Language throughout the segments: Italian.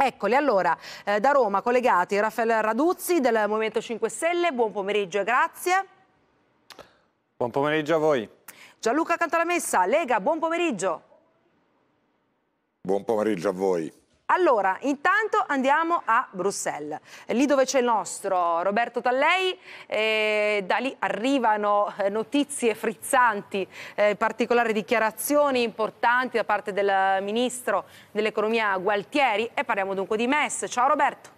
Eccoli, allora, eh, da Roma collegati Raffaele Raduzzi del Movimento 5 Stelle, buon pomeriggio e grazie. Buon pomeriggio a voi. Gianluca Cantalamessa, Lega, buon pomeriggio. Buon pomeriggio a voi. Allora, intanto andiamo a Bruxelles, lì dove c'è il nostro Roberto Tallei, eh, da lì arrivano eh, notizie frizzanti, eh, particolare dichiarazioni importanti da parte del Ministro dell'Economia Gualtieri e parliamo dunque di MES. Ciao Roberto.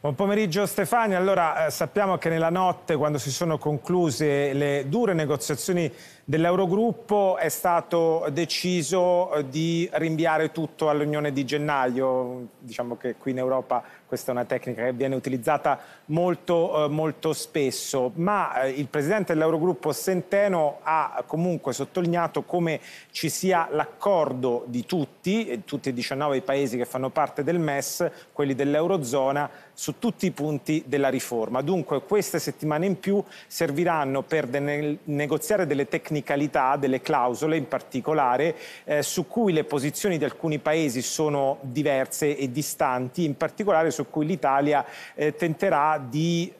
Buon pomeriggio Stefania, allora eh, sappiamo che nella notte quando si sono concluse le dure negoziazioni dell'Eurogruppo è stato deciso eh, di rinviare tutto all'unione di gennaio. Diciamo che qui in Europa questa è una tecnica che viene utilizzata molto, eh, molto spesso, ma eh, il presidente dell'Eurogruppo Centeno ha comunque sottolineato come ci sia l'accordo di tutti, tutti i 19 i paesi che fanno parte del MES, quelli dell'Eurozona, su tutti i punti della riforma. Dunque queste settimane in più serviranno per de negoziare delle tecniche tecnicalità delle clausole in particolare eh, su cui le posizioni di alcuni paesi sono diverse e distanti, in particolare su cui l'Italia eh, tenterà di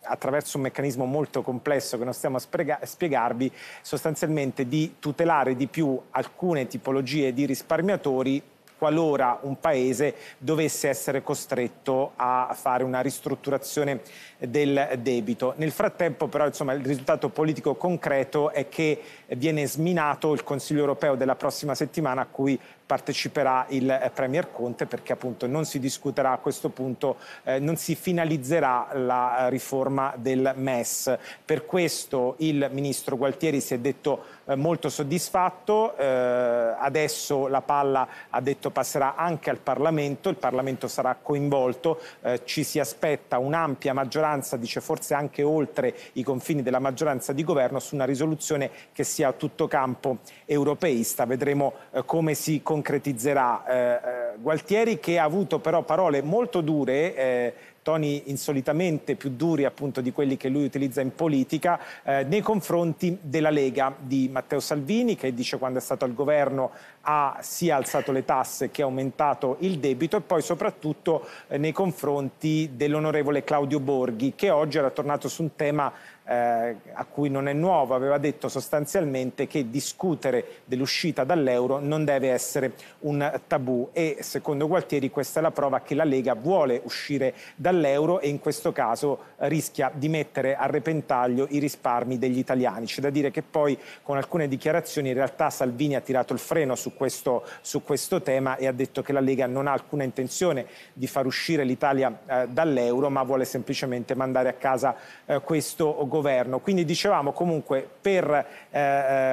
attraverso un meccanismo molto complesso che non stiamo a spiegarvi, sostanzialmente di tutelare di più alcune tipologie di risparmiatori qualora un paese dovesse essere costretto a fare una ristrutturazione del debito. Nel frattempo però insomma, il risultato politico concreto è che viene sminato il Consiglio europeo della prossima settimana a cui parteciperà il eh, Premier Conte perché appunto non si discuterà a questo punto, eh, non si finalizzerà la eh, riforma del MES. Per questo il Ministro Gualtieri si è detto eh, molto soddisfatto, eh, adesso la palla ha detto passerà anche al Parlamento, il Parlamento sarà coinvolto, eh, ci si aspetta un'ampia maggioranza, dice forse anche oltre i confini della maggioranza di governo, su una risoluzione che sia a tutto campo europeista, vedremo come si concretizzerà. Gualtieri che ha avuto però parole molto dure toni insolitamente più duri appunto di quelli che lui utilizza in politica eh, nei confronti della Lega di Matteo Salvini che dice quando è stato al governo ha sia alzato le tasse che aumentato il debito e poi soprattutto eh, nei confronti dell'onorevole Claudio Borghi che oggi era tornato su un tema eh, a cui non è nuovo, aveva detto sostanzialmente che discutere dell'uscita dall'euro non deve essere un tabù e secondo Gualtieri questa è la prova che la Lega vuole uscire dall'euro e in questo caso eh, rischia di mettere a repentaglio i risparmi degli italiani. C'è da dire che poi con alcune dichiarazioni in realtà Salvini ha tirato il freno su questo, su questo tema e ha detto che la Lega non ha alcuna intenzione di far uscire l'Italia eh, dall'euro ma vuole semplicemente mandare a casa eh, questo governo governo. Quindi dicevamo comunque per eh,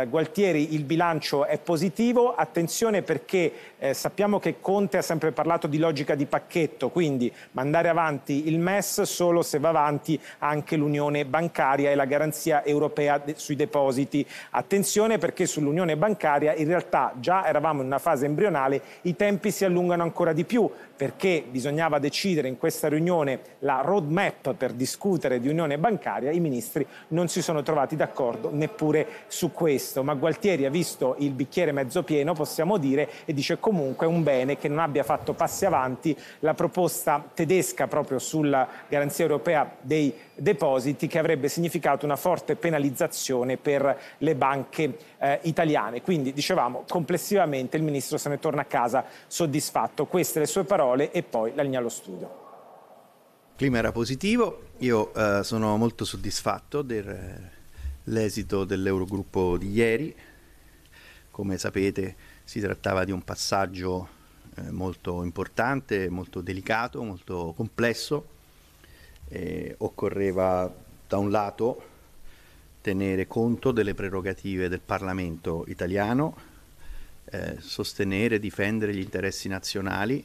eh, Gualtieri il bilancio è positivo, attenzione perché eh, sappiamo che Conte ha sempre parlato di logica di pacchetto, quindi mandare avanti il MES solo se va avanti anche l'unione bancaria e la garanzia europea de sui depositi. Attenzione perché sull'unione bancaria in realtà già eravamo in una fase embrionale, i tempi si allungano ancora di più perché bisognava decidere in questa riunione la roadmap per discutere di unione bancaria, i ministri non si sono trovati d'accordo neppure su questo, ma Gualtieri ha visto il bicchiere mezzo pieno, possiamo dire, e dice comunque comunque un bene che non abbia fatto passi avanti la proposta tedesca proprio sulla garanzia europea dei depositi che avrebbe significato una forte penalizzazione per le banche eh, italiane. Quindi dicevamo complessivamente il ministro se ne torna a casa soddisfatto. Queste le sue parole e poi la linea allo studio. Il clima era positivo, io eh, sono molto soddisfatto dell'esito eh, dell'Eurogruppo di ieri. Come sapete si trattava di un passaggio eh, molto importante, molto delicato, molto complesso. Eh, occorreva da un lato tenere conto delle prerogative del Parlamento italiano, eh, sostenere e difendere gli interessi nazionali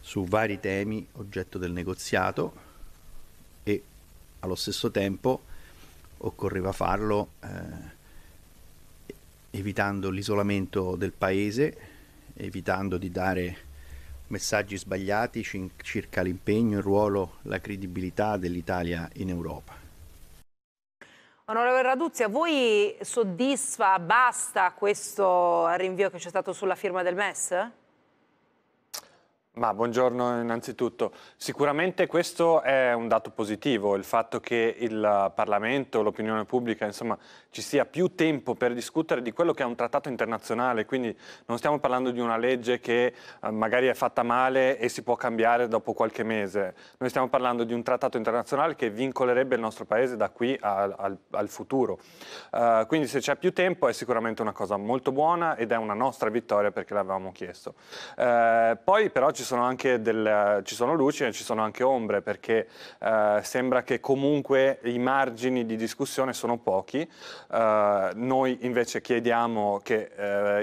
su vari temi oggetto del negoziato e allo stesso tempo occorreva farlo eh, evitando l'isolamento del paese, evitando di dare messaggi sbagliati circa l'impegno, il ruolo, la credibilità dell'Italia in Europa. Onorevole Raduzzi, a voi soddisfa, basta questo rinvio che c'è stato sulla firma del MES? Ma buongiorno innanzitutto. Sicuramente questo è un dato positivo, il fatto che il Parlamento, l'opinione pubblica, insomma, ci sia più tempo per discutere di quello che è un trattato internazionale, quindi non stiamo parlando di una legge che eh, magari è fatta male e si può cambiare dopo qualche mese. Noi stiamo parlando di un trattato internazionale che vincolerebbe il nostro paese da qui al, al, al futuro. Uh, quindi se c'è più tempo è sicuramente una cosa molto buona ed è una nostra vittoria perché l'avevamo chiesto. Uh, poi però ci sono anche del, ci sono luci e ci sono anche ombre, perché eh, sembra che comunque i margini di discussione sono pochi. Eh, noi invece chiediamo che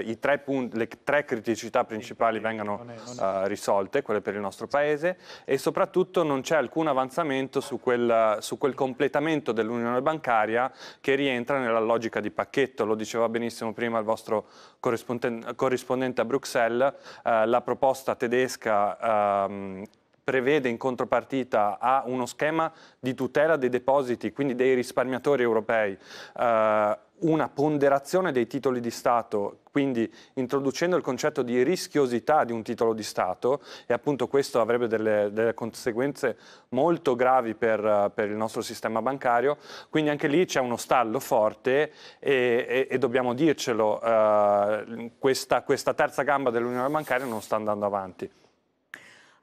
eh, tre punti, le tre criticità principali vengano eh, risolte, quelle per il nostro Paese, e soprattutto non c'è alcun avanzamento su quel, su quel completamento dell'unione bancaria che rientra nella logica di pacchetto. Lo diceva benissimo prima il vostro corrispondente, corrispondente a Bruxelles, eh, la proposta tedesca banca ehm, prevede in contropartita a uno schema di tutela dei depositi, quindi dei risparmiatori europei, eh, una ponderazione dei titoli di Stato, quindi introducendo il concetto di rischiosità di un titolo di Stato e appunto questo avrebbe delle, delle conseguenze molto gravi per, per, il nostro sistema bancario, quindi anche lì c'è uno stallo forte e, e, e dobbiamo dircelo, eh, questa, questa terza gamba dell'Unione Bancaria non sta andando avanti.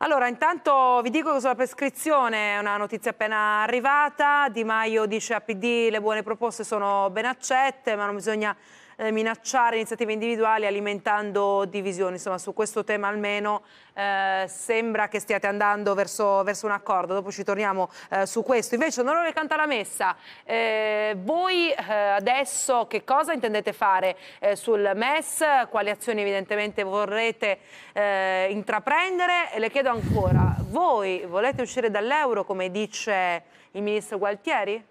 Allora, intanto vi dico sulla prescrizione è una notizia appena arrivata. Di Maio dice a PD le buone proposte sono ben accette, ma non bisogna eh, minacciare iniziative individuali alimentando divisioni. Insomma, su questo tema almeno eh, sembra che stiate andando verso, verso, un accordo. Dopo ci torniamo eh, su questo. Invece, onorevole Cantalamessa, eh, voi eh, adesso che cosa intendete fare eh, sul MES? Quali azioni evidentemente vorrete eh, intraprendere? E le chiedo ancora, voi volete uscire dall'euro come dice il ministro Gualtieri?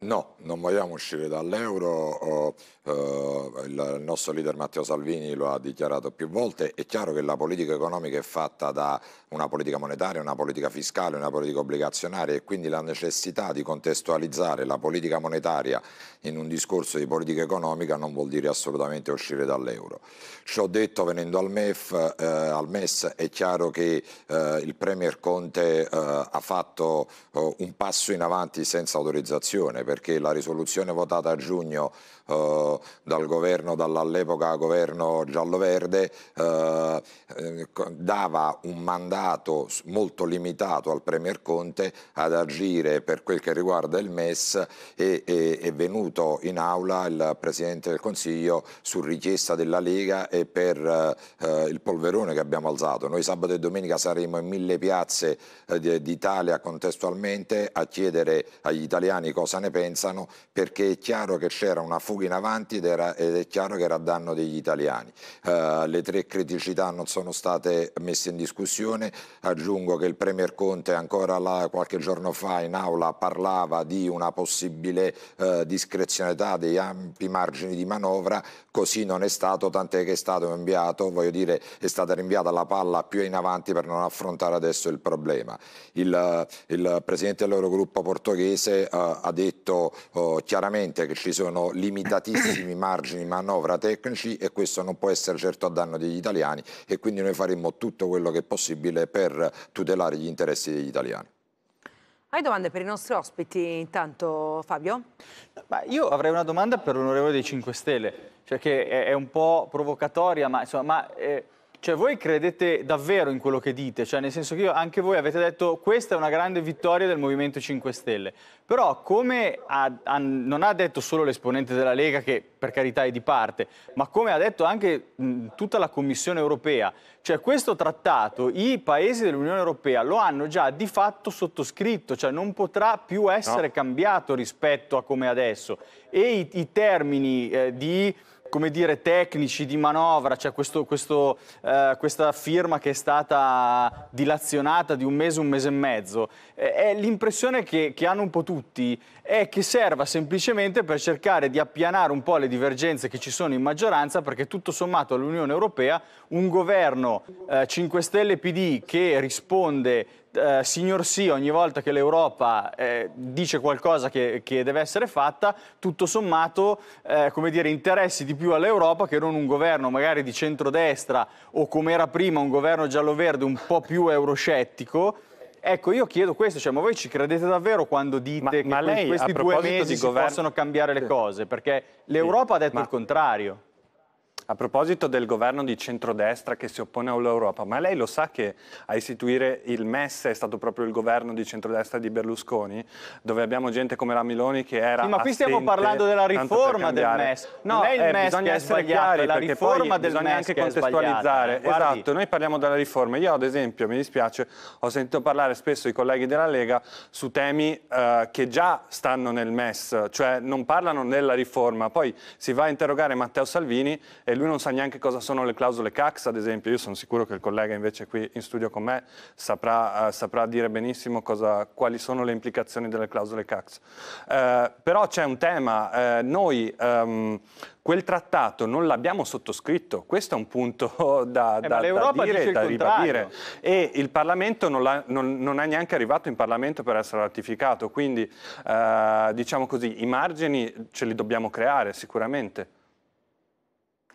No, non vogliamo uscire dall'euro. Eh, il nostro leader Matteo Salvini lo ha dichiarato più volte, è chiaro che la politica economica è fatta da una politica monetaria, una politica fiscale, una politica obbligazionaria e quindi la necessità di contestualizzare la politica monetaria in un discorso di politica economica non vuol dire assolutamente uscire dall'euro. Ciò detto, venendo al, MEF, eh, al MES, è chiaro che eh, il Premier Conte eh, ha fatto eh, un passo in avanti senza autorizzazione perché la risoluzione votata a giugno eh, dal governo, dall'epoca governo giallo-verde, eh, eh dava un mandato molto limitato al Premier Conte ad agire per quel che riguarda il MES e, e è venuto in aula il Presidente del Consiglio su richiesta della Lega e per eh, il polverone che abbiamo alzato. Noi sabato e domenica saremo in mille piazze eh, d'Italia contestualmente a chiedere agli italiani cosa ne pensano perché è chiaro che c'era una fuga in avanti avanti ed, era, ed, è chiaro che era a danno degli italiani. Uh, le tre criticità non sono state messe in discussione, aggiungo che il Premier Conte ancora là, qualche giorno fa in aula parlava di una possibile uh, discrezionalità dei ampi margini di manovra, così non è stato, tant'è che è stato inviato, voglio dire, è stata rinviata la palla più in avanti per non affrontare adesso il problema. Il, il Presidente dell'Eurogruppo portoghese uh, ha detto oh, chiaramente che ci sono limitatissimi amplissimi margini di manovra tecnici e questo non può essere certo a danno degli italiani e quindi noi faremo tutto quello che è possibile per tutelare gli interessi degli italiani. Hai domande per i nostri ospiti intanto Fabio? Beh, io avrei una domanda per l'onorevole dei 5 Stelle, cioè che è un po' provocatoria, ma, insomma, ma eh cioè voi credete davvero in quello che dite, cioè nel senso che io, anche voi avete detto questa è una grande vittoria del Movimento 5 Stelle, però come ha, ha, non ha detto solo l'esponente della Lega che per carità è di parte, ma come ha detto anche mh, tutta la Commissione europea, cioè questo trattato i paesi dell'Unione europea lo hanno già di fatto sottoscritto, cioè non potrà più essere no. cambiato rispetto a come adesso e i, i termini eh, di come dire, tecnici di manovra, c'è cioè eh, questa firma che è stata dilazionata di un mese, un mese e mezzo. Eh, l'impressione che, che, hanno un po' tutti è che serva semplicemente per cercare di appianare un po' le divergenze che ci sono in maggioranza, perché tutto sommato all'Unione Europea un governo eh, 5 Stelle PD che risponde eh, signor sì ogni volta che l'Europa eh, dice qualcosa che, che, deve essere fatta, tutto sommato eh, come dire, interessi di più all'Europa che non un governo magari di centrodestra o come era prima un governo giallo-verde un po' più euroscettico. Ecco, io chiedo questo, cioè, ma voi ci credete davvero quando dite ma, che ma lei, questi due mesi governo... possono cambiare le cose? Perché l'Europa sì, ha detto ma... il contrario. A proposito del governo di centrodestra che si oppone all'Europa, ma lei lo sa che a istituire il MES è stato proprio il governo di centrodestra di Berlusconi, dove abbiamo gente come la Miloni che era sì, ma qui stiamo parlando della riforma del MES. No, non è il eh, MES bisogna essere chiari la riforma del bisogna MES anche eh, contestualizzare. Esatto, noi parliamo della riforma. Io ad esempio, mi dispiace, ho sentito parlare spesso i colleghi della Lega su temi eh, che già stanno nel MES, cioè non parlano della riforma. Poi si va a interrogare Matteo Salvini e lui non sa neanche cosa sono le clausole CAX, ad esempio. Io sono sicuro che il collega invece qui in studio con me saprà, eh, saprà dire benissimo cosa, quali sono le implicazioni delle clausole CAX. Eh, però c'è un tema. Eh, noi ehm, quel trattato non l'abbiamo sottoscritto, questo è un punto eh, da, da, eh, da dire, da ribadire. E il Parlamento non, ha, non, non, è neanche arrivato in Parlamento per essere ratificato, quindi eh, diciamo così, i margini ce li dobbiamo creare sicuramente.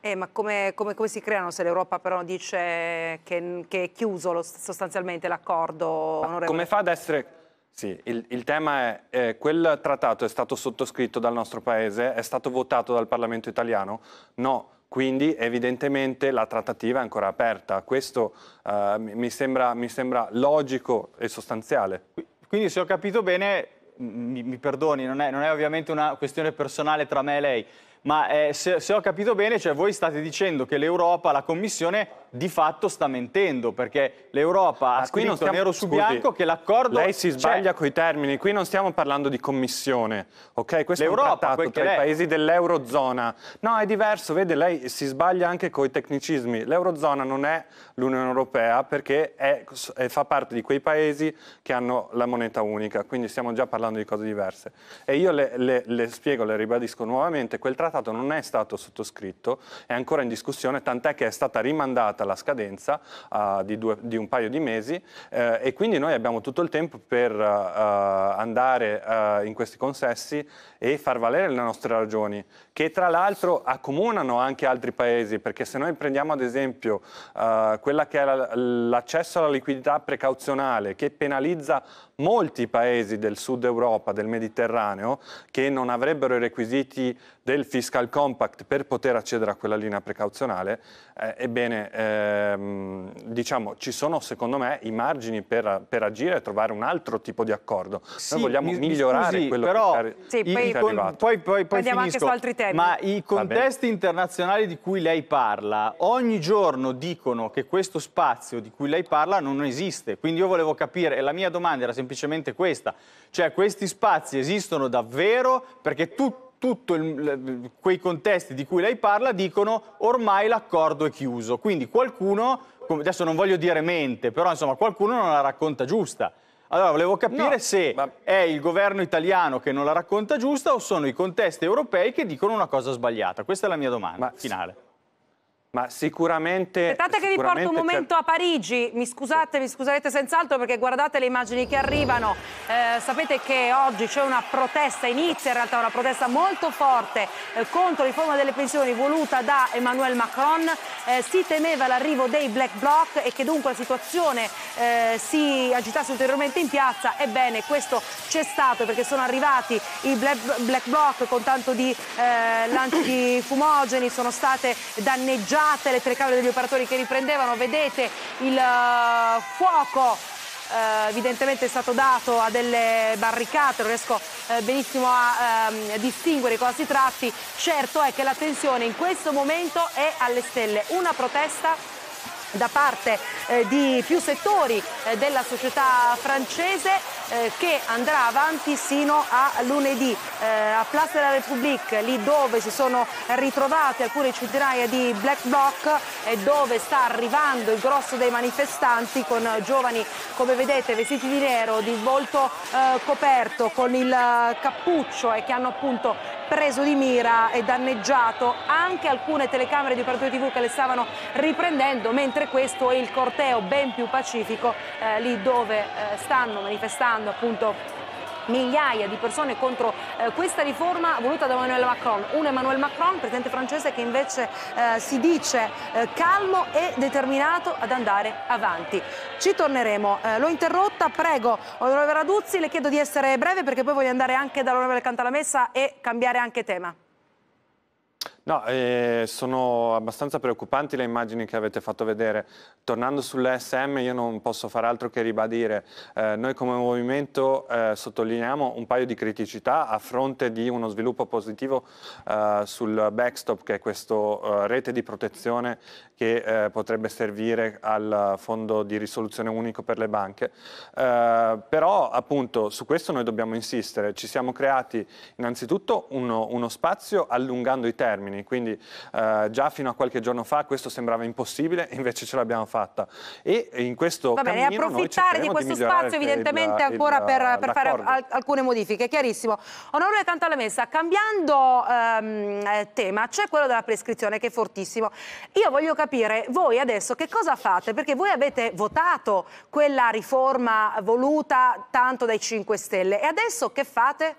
Eh, ma come, come, come, si creano se l'Europa però dice che, che è chiuso lo, sostanzialmente l'accordo? Come fa ad essere... Sì, il, il tema è eh, quel trattato è stato sottoscritto dal nostro Paese, è stato votato dal Parlamento italiano? No, quindi evidentemente la trattativa è ancora aperta. Questo eh, mi, sembra, mi sembra logico e sostanziale. Quindi se ho capito bene, mi, mi perdoni, non è, non è ovviamente una questione personale tra me e lei, ma eh, se, se, ho capito bene, cioè voi state dicendo che l'Europa, la Commissione, di fatto sta mentendo, perché l'Europa ha scritto stiamo... nero su Scusi, bianco che l'accordo... Lei si sbaglia cioè... con i termini, qui non stiamo parlando di Commissione, ok? Questo è un trattato tra lei... i paesi dell'Eurozona. No, è diverso, vede, lei si sbaglia anche con i tecnicismi. L'Eurozona non è l'Unione Europea perché è, è, fa parte di quei paesi che hanno la moneta unica, quindi stiamo già parlando di cose diverse. E io le, le, le spiego, le ribadisco nuovamente, quel trattato Trattato non è stato sottoscritto, è ancora in discussione, tant'è che è stata rimandata la scadenza uh, di, due, di, un paio di mesi eh, e quindi noi abbiamo tutto il tempo per uh, andare uh, in questi consessi e far valere le nostre ragioni, che tra l'altro accomunano anche altri paesi, perché se noi prendiamo ad esempio eh, quella che è l'accesso alla liquidità precauzionale, che penalizza molti paesi del sud Europa, del Mediterraneo, che non avrebbero i requisiti del fiscal compact per poter accedere a quella linea precauzionale, eh, ebbene ehm, diciamo, ci sono secondo me i margini per, per, agire e trovare un altro tipo di accordo. Sì, Noi vogliamo mi, migliorare scusi, quello però, che sì, i, poi, è arrivato. Poi, poi, poi finisco, anche su altri temi. Ma i contesti internazionali di cui lei parla, ogni giorno dicono che questo spazio di cui lei parla non esiste. Quindi io volevo capire, e la mia domanda era semplicemente questa, cioè questi spazi esistono davvero perché tutti tutto quei contesti di cui lei parla dicono ormai l'accordo è chiuso. Quindi qualcuno, adesso non voglio dire mente, però insomma qualcuno non la racconta giusta. Allora volevo capire no, se ma... è il governo italiano che non la racconta giusta o sono i contesti europei che dicono una cosa sbagliata. Questa è la mia domanda ma... finale. Ma sicuramente... Aspettate che sicuramente vi porto un momento a Parigi, mi scusate, mi scuserete senz'altro perché guardate le immagini che arrivano, eh, sapete che oggi c'è una protesta, inizia in realtà una protesta molto forte eh, contro la riforma delle pensioni voluta da Emmanuel Macron, eh, si temeva l'arrivo dei black bloc e che dunque la situazione eh, si agitasse ulteriormente in piazza, ebbene questo c'è stato perché sono arrivati i black, black bloc con tanto di eh, lanci di fumogeni, sono state danneggiate state le telecamere degli operatori che riprendevano, vedete il eh, fuoco eh, evidentemente è stato dato a delle barricate, non riesco eh, benissimo a ehm, distinguere cosa si tratti, certo è che la tensione in questo momento è alle stelle, una protesta da parte eh, di più settori eh, della società francese eh, che andrà avanti sino a lunedì eh, a Place de la République, lì dove si sono ritrovate alcune centinaia di black bloc e dove sta arrivando il grosso dei manifestanti con giovani come vedete vestiti di nero, di volto eh, coperto, con il eh, cappuccio e che hanno appunto preso di mira e danneggiato anche alcune telecamere di operatore TV che le stavano riprendendo, mentre questo è il corteo ben più pacifico eh, lì dove eh, stanno manifestando appunto migliaia di persone contro eh, questa riforma voluta da Emmanuel Macron. Un Emmanuel Macron, presidente francese, che invece eh, si dice eh, calmo e determinato ad andare avanti. Ci torneremo. Eh, l'ho interrotta, prego, onorevole Raduzzi, le chiedo di essere breve perché poi voglio andare anche dall'onorevole Cantalamessa e cambiare anche tema. No, eh, sono abbastanza preoccupanti le immagini che avete fatto vedere. Tornando sull'ESM io non posso far altro che ribadire, eh, noi come movimento eh, sottolineiamo un paio di criticità a fronte di uno sviluppo positivo eh, sul backstop che è questa eh, rete di protezione che eh, potrebbe servire al fondo di risoluzione unico per le banche. però appunto su questo noi dobbiamo insistere, ci siamo creati innanzitutto uno, uno spazio allungando i termini termini, quindi eh, già fino a qualche giorno fa questo sembrava impossibile, invece ce l'abbiamo fatta. E in questo Va bene, approfittare di questo di spazio evidentemente il, ancora il, per, per fare al, alcune modifiche, chiarissimo. Onorevole Messa, cambiando ehm, tema, c'è quello della prescrizione che è fortissimo. Io voglio capire voi adesso che cosa fate, perché voi avete votato quella riforma voluta tanto dai 5 Stelle e adesso che fate?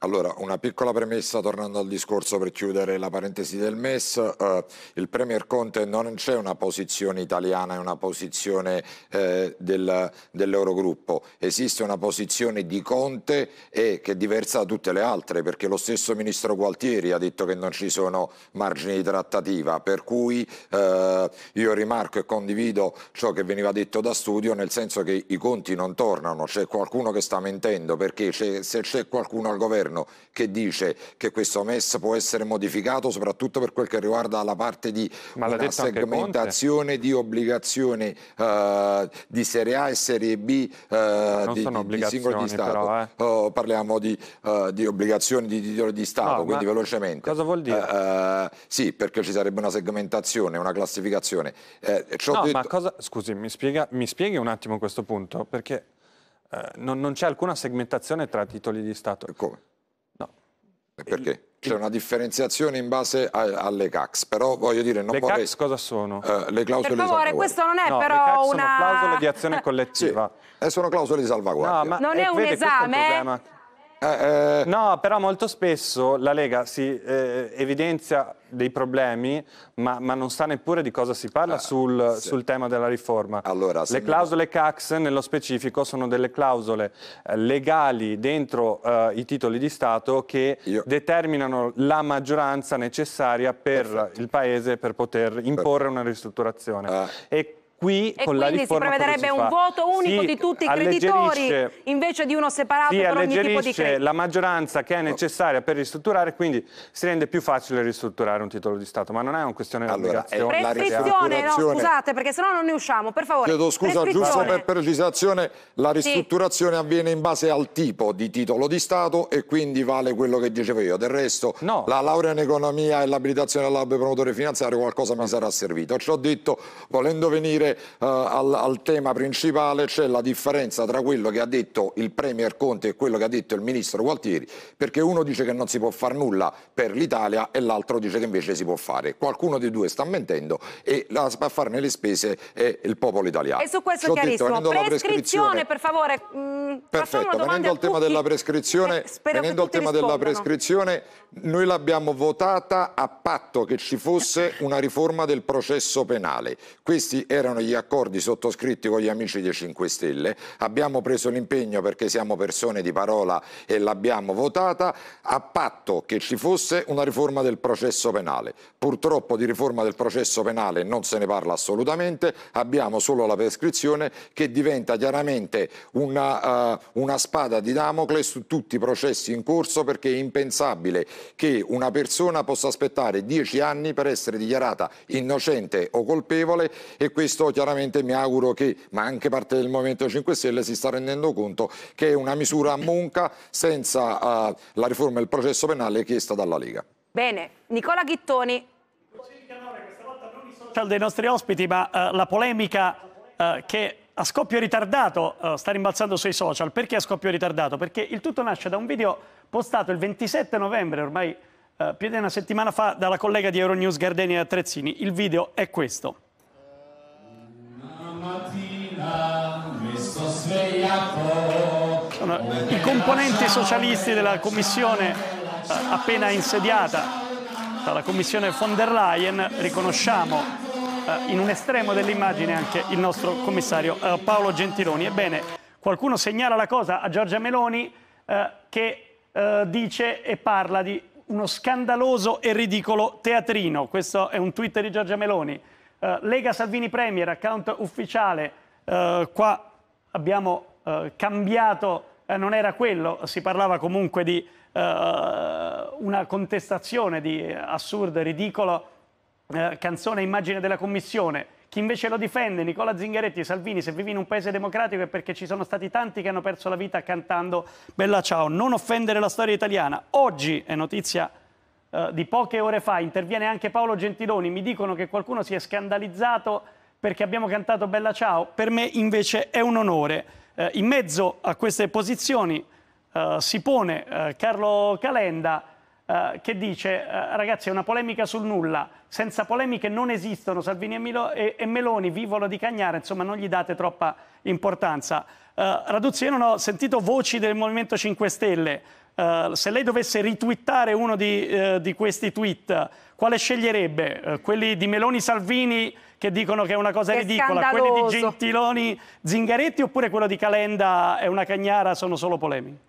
Allora, una piccola premessa tornando al discorso per chiudere la parentesi del MES. Eh, il Premier Conte non c'è una posizione italiana, e una posizione eh, del, dell'Eurogruppo. Esiste una posizione di Conte e che è diversa da tutte le altre, perché lo stesso ministro Gualtieri ha detto che non ci sono margini di trattativa. Per cui eh, io rimarco e condivido ciò che veniva detto da studio, nel senso che i conti non tornano, c'è qualcuno che sta mentendo, perché se c'è qualcuno al governo governo che dice che questo MES può essere modificato soprattutto per quel che riguarda la parte di una segmentazione di obbligazioni eh, di Serie A e Serie B eh, di, di, singoli di Stato. Però, eh. oh, parliamo di, uh, di, obbligazioni di titoli di Stato, no, quindi velocemente. Cosa vuol dire? Uh, uh, sì, perché ci sarebbe una segmentazione, una classificazione. no, detto... ma cosa... Scusi, mi, spiega, mi spieghi un attimo questo punto? Perché non, non c'è alcuna segmentazione tra titoli di Stato. Come? Perché? C'è una differenziazione in base a, alle CAX, però voglio dire, non le vorrei... CAX cosa sono? Eh, le clausole per favore, di questo non è no, però una... sono clausole di azione collettiva. Sì, eh, sono clausole di salvaguardia. No, ma non è, eh, è un vede, esame, è eh? Eh, eh. No, però molto spesso la Lega si eh, evidenzia dei problemi, ma, ma, non sa neppure di cosa si parla ah, sul, sì. sul, tema della riforma. Allora, le clausole mi... CAX, nello specifico, sono delle clausole eh, legali dentro eh, i titoli di Stato che Io... determinano la maggioranza necessaria per Perfetto. il Paese per poter imporre Perfetto. una ristrutturazione. Ah. E Qui, e con la riforma quindi si prevederebbe un voto unico si di tutti i creditori invece di uno separato si per ogni tipo di credito. la maggioranza che è necessaria per ristrutturare, quindi si rende più facile ristrutturare un titolo di Stato, ma non è una questione di allora, obbligazione. Prescrizione, no, scusate, perché sennò non ne usciamo, per favore. Chiedo scusa, giusto per precisazione, la ristrutturazione sì. avviene in base al tipo di titolo di Stato e quindi vale quello che dicevo io. Del resto, no. la laurea in economia e l'abilitazione all'albo promotore finanziario qualcosa mi sarà servito. Ci ho detto, volendo venire venire uh, eh, al, al, tema principale, c'è la differenza tra quello che ha detto il Premier Conte e quello che ha detto il Ministro Gualtieri, perché uno dice che non si può fare nulla per l'Italia e l'altro dice che invece si può fare. Qualcuno dei due sta mentendo e la, a farne le spese è il popolo italiano. E su questo chiarissimo, detto, prescrizione, per favore. Mh, mm, Perfetto, venendo al tema della prescrizione, eh, venendo al tema della prescrizione, noi l'abbiamo votata a patto che ci fosse una riforma del processo penale. Questi erano erano gli accordi sottoscritti con gli amici dei 5 Stelle, abbiamo preso l'impegno perché siamo persone di parola e l'abbiamo votata, a patto che ci fosse una riforma del processo penale. Purtroppo di riforma del processo penale non se ne parla assolutamente, abbiamo solo la prescrizione che diventa chiaramente una, uh, una spada di Damocle su tutti i processi in corso perché è impensabile che una persona possa aspettare 10 anni per essere dichiarata innocente o colpevole e questo questo chiaramente mi auguro che, ma anche parte del Movimento 5 Stelle, si sta rendendo conto che è una misura monca senza uh, la riforma del processo penale chiesta dalla Lega. Bene, Nicola Ghittoni. non Questa volta i Dei nostri ospiti, ma uh, la polemica uh, che a scoppio ritardato uh, sta rimbalzando sui social. Perché a scoppio ritardato? Perché il tutto nasce da un video postato il 27 novembre, ormai uh, più di una settimana fa, dalla collega di Euronews Gardenia Trezzini. Il video è questo. I componenti socialisti della commissione eh, appena insediata dalla commissione von der Leyen riconosciamo eh, in un estremo dell'immagine anche il nostro commissario eh, Paolo Gentiloni. Ebbene, qualcuno segnala la cosa a Giorgia Meloni che dice e parla di uno scandaloso e ridicolo teatrino. Questo è un tweet di Giorgia Meloni. Lega Salvini Premier, account ufficiale qua abbiamo eh, cambiato, eh, non era quello, si parlava comunque di eh, una contestazione di assurdo e ridicolo eh, canzone immagine della Commissione. Chi invece lo difende, Nicola Zingaretti, Salvini, se vivi in un paese democratico è perché ci sono stati tanti che hanno perso la vita cantando Bella Ciao, non offendere la storia italiana. Oggi è notizia eh, di poche ore fa, interviene anche Paolo Gentiloni, mi dicono che qualcuno si è scandalizzato perché abbiamo cantato Bella Ciao, per me invece è un onore. Eh, in mezzo a queste posizioni eh, si pone eh, Carlo Calenda eh, che dice eh, ragazzi è una polemica sul nulla, senza polemiche non esistono, Salvini e, Milo e, e Meloni vivono di cagnare, insomma non gli date troppa importanza. Raduzzi io non ho sentito voci del Movimento 5 Stelle, Uh, se lei dovesse ritwittare uno di, uh, di questi tweet, quale sceglierebbe? Uh, quelli di Meloni Salvini che dicono che è una cosa che ridicola, scandaloso. quelli di Gentiloni Zingaretti oppure quello di Calenda è una cagnara, sono solo polemiche?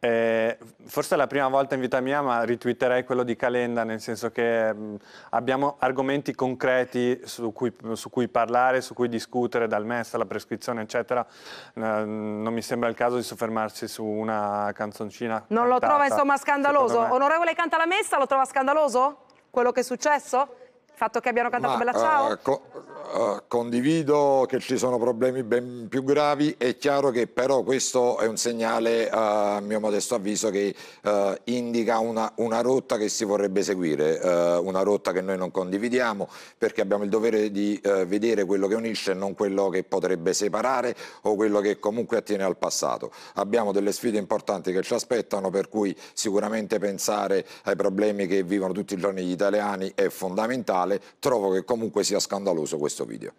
Eh, forse è la prima volta in vita mia, ma ritwitterei quello di Calenda, nel senso che mh, abbiamo argomenti concreti su cui, su cui, parlare, su cui discutere, dal MES alla prescrizione, eccetera. Eh, non mi sembra il caso di soffermarsi su una canzoncina. Non cantata, lo trova insomma scandaloso? Onorevole canta la messa, lo trova scandaloso? Quello che è successo? fatto che abbiano cantato Ma, Bella Ciao? Uh, co uh, condivido che ci sono problemi ben più gravi, è chiaro che però questo è un segnale, uh, a mio modesto avviso, che indica una, una, rotta che si vorrebbe seguire, una rotta che noi non condividiamo perché abbiamo il dovere di vedere quello che unisce e non quello che potrebbe separare o quello che comunque attiene al passato. Abbiamo delle sfide importanti che ci aspettano, per cui sicuramente pensare ai problemi che vivono tutti i giorni gli italiani è fondamentale personale, trovo che comunque sia scandaloso questo video.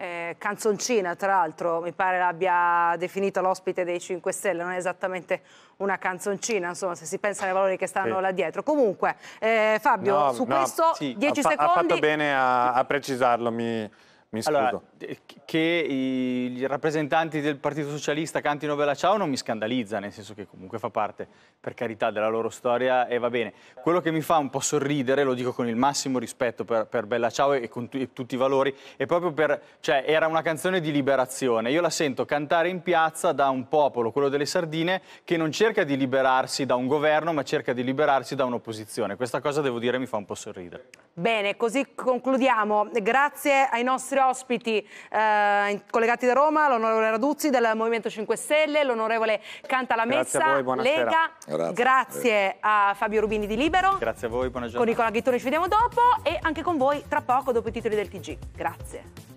Eh, canzoncina, tra l'altro, mi pare l'abbia definito l'ospite dei 5 Stelle, non è esattamente una canzoncina, insomma, se si pensa ai valori che stanno sì. là dietro. Comunque, eh, Fabio, no, su no, questo sì, 10 ha secondi... Ha fatto bene a, a precisarlo, mi... Mi scuso. Allora, eh, che i rappresentanti del Partito Socialista cantino Bella Ciao non mi scandalizza, nel senso che comunque fa parte, per carità, della loro storia e va bene. Quello che mi fa un po' sorridere, lo dico con il massimo rispetto per, per Bella Ciao e con e tutti i valori, è proprio per... cioè era una canzone di liberazione. Io la sento cantare in piazza da un popolo, quello delle Sardine, che non cerca di liberarsi da un governo, ma cerca di liberarsi da un'opposizione. Questa cosa, devo dire, mi fa un po' sorridere. Bene, così concludiamo. Grazie ai nostri nostri ospiti eh, collegati da Roma, l'onorevole Raduzzi del Movimento 5 Stelle, l'onorevole Canta la Messa, Lega, grazie. grazie. a Fabio Rubini di Libero, grazie a voi, buona giornata. con Nicola Ghittoni ci vediamo dopo e anche con voi tra poco dopo i titoli del TG. Grazie.